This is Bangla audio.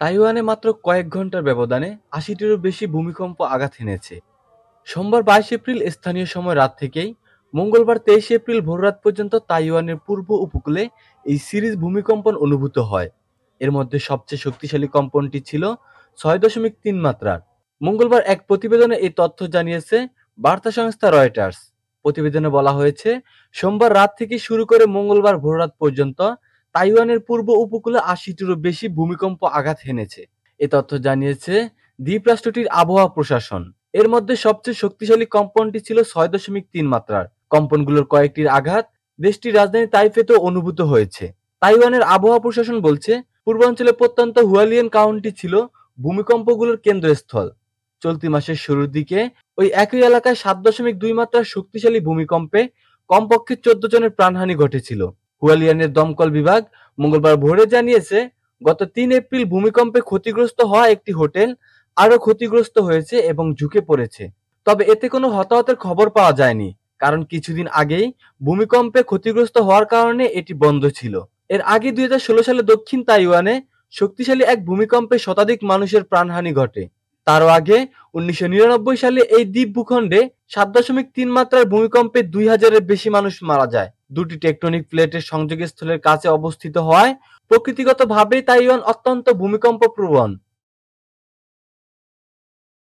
তাইওয়ানে মাত্র কয়েক ঘন্টার ব্যবধানে আশিটিরও বেশি ভূমিকম্প আঘাত হেনেছে সোমবার বাইশ এপ্রিল স্থানীয় সময় রাত থেকেই মঙ্গলবার তেইশে এপ্রিল ভোররাত পর্যন্ত তাইওয়ানের পূর্ব উপকূলে এই সিরিজ ভূমিকম্পন অনুভূত হয় এর মধ্যে সবচেয়ে শক্তিশালী কম্পনটি ছিল ছয় দশমিক তিন মাত্রার মঙ্গলবার এক প্রতিবেদনে এই তথ্য জানিয়েছে বার্তা সংস্থা রয়টার্স প্রতিবেদনে বলা হয়েছে সোমবার রাত থেকে শুরু করে মঙ্গলবার ভোররাত পর্যন্ত তাইওয়ানের পূর্ব উপকূলে আশিটিরও বেশি ভূমিকম্প আঘাত হেনেছে এ তথ্য জানিয়েছে দ্বীপরাষ্ট্রটির আবহাওয়া প্রশাসন এর মধ্যে সবচেয়ে শক্তিশালী কম্পনটি ছিল ছয় দশমিক তিন মাত্রার কম্পনগুলোর কয়েকটির আঘাত দেশটির রাজধানী তাইফেতেও অনুভূত হয়েছে তাইওয়ানের আবহাওয়া প্রশাসন বলছে পূর্বাঞ্চলে প্রত্যন্ত হুয়ালিয়ান কাউন্টি ছিল ভূমিকম্পগুলোর কেন্দ্রস্থল চলতি মাসের শুরুর দিকে ওই একই এলাকায় সাত দশমিক দুই মাত্রার শক্তিশালী ভূমিকম্পে কমপক্ষে চোদ্দ জনের প্রাণহানি ঘটেছিল হুয়ালিয়ানের দমকল বিভাগ মঙ্গলবার ভোরে জানিয়েছে গত তিন এপ্রিল ভূমিকম্পে ক্ষতিগ্রস্ত হওয়া একটি হোটেল আরও ক্ষতিগ্রস্ত হয়েছে এবং ঝুঁকে পড়েছে তবে এতে কোনো হতাহতের খবর পাওয়া যায়নি কারণ কিছুদিন আগেই ভূমিকম্পে ক্ষতিগ্রস্ত হওয়ার কারণে এটি বন্ধ ছিল এর আগে দুই সালে দক্ষিণ তাইওয়ানে শক্তিশালী এক ভূমিকম্পে শতাধিক মানুষের প্রাণহানি ঘটে তারও আগে উনিশশো সালে এই দ্বীপ ভূখণ্ডে সাত দশমিক তিন মাত্রার ভূমিকম্পে দুই হাজারের বেশি মানুষ মারা যায় দুটি টেকটনিক প্লেটের সংযোগস্থলের কাছে অবস্থিত হয় প্রকৃতিগতভাবেই তাইওয়ান অত্যন্ত ভূমিকম্প প্রবণ।